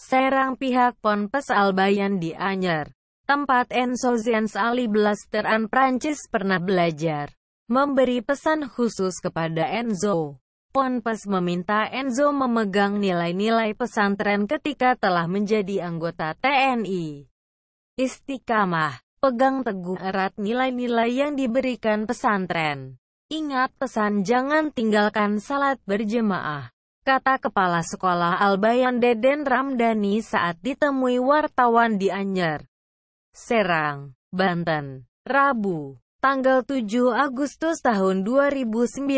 Serang pihak Ponpes Albayan di Anyer. Tempat Enzo Ziens Ali Blasteran Prancis pernah belajar. Memberi pesan khusus kepada Enzo. Ponpes meminta Enzo memegang nilai-nilai pesantren ketika telah menjadi anggota TNI. Istiqamah, pegang teguh erat nilai-nilai yang diberikan pesantren. Ingat pesan jangan tinggalkan salat berjemaah kata Kepala Sekolah Albayan Deden Ramdhani saat ditemui wartawan di Anyer, Serang, Banten, Rabu, tanggal 7 Agustus tahun 2019,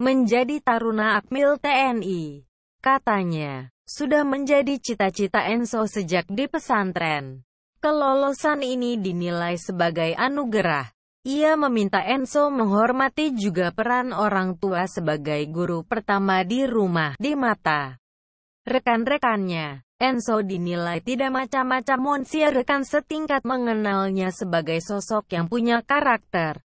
menjadi Taruna Akmil TNI. Katanya, sudah menjadi cita-cita Enso sejak di pesantren. Kelolosan ini dinilai sebagai anugerah ia meminta Enzo menghormati juga peran orang tua sebagai guru pertama di rumah, di mata rekan-rekannya. Enzo dinilai tidak macam-macam Monsieur rekan setingkat mengenalnya sebagai sosok yang punya karakter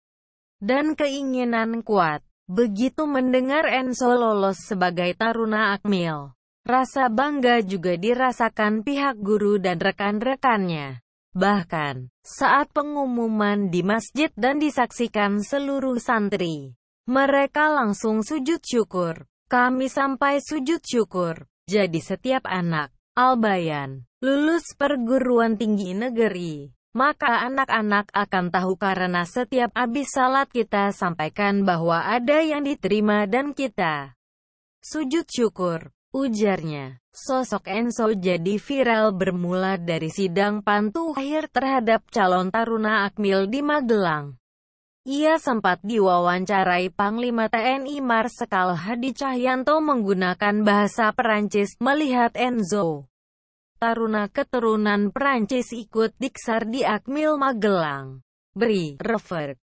dan keinginan kuat. Begitu mendengar Enzo lolos sebagai Taruna Akmil, rasa bangga juga dirasakan pihak guru dan rekan-rekannya. Bahkan, saat pengumuman di masjid dan disaksikan seluruh santri, mereka langsung sujud syukur. Kami sampai sujud syukur. Jadi setiap anak, albayan, lulus perguruan tinggi negeri, maka anak-anak akan tahu karena setiap abis salat kita sampaikan bahwa ada yang diterima dan kita sujud syukur, ujarnya. Sosok Enzo jadi viral bermula dari sidang pantu akhir terhadap calon Taruna Akmil di Magelang. Ia sempat diwawancarai Panglima TNI Marsikal Hadi Cahyanto menggunakan bahasa Perancis melihat Enzo. Taruna keturunan Perancis ikut diksar di Akmil Magelang. Beri, Revert.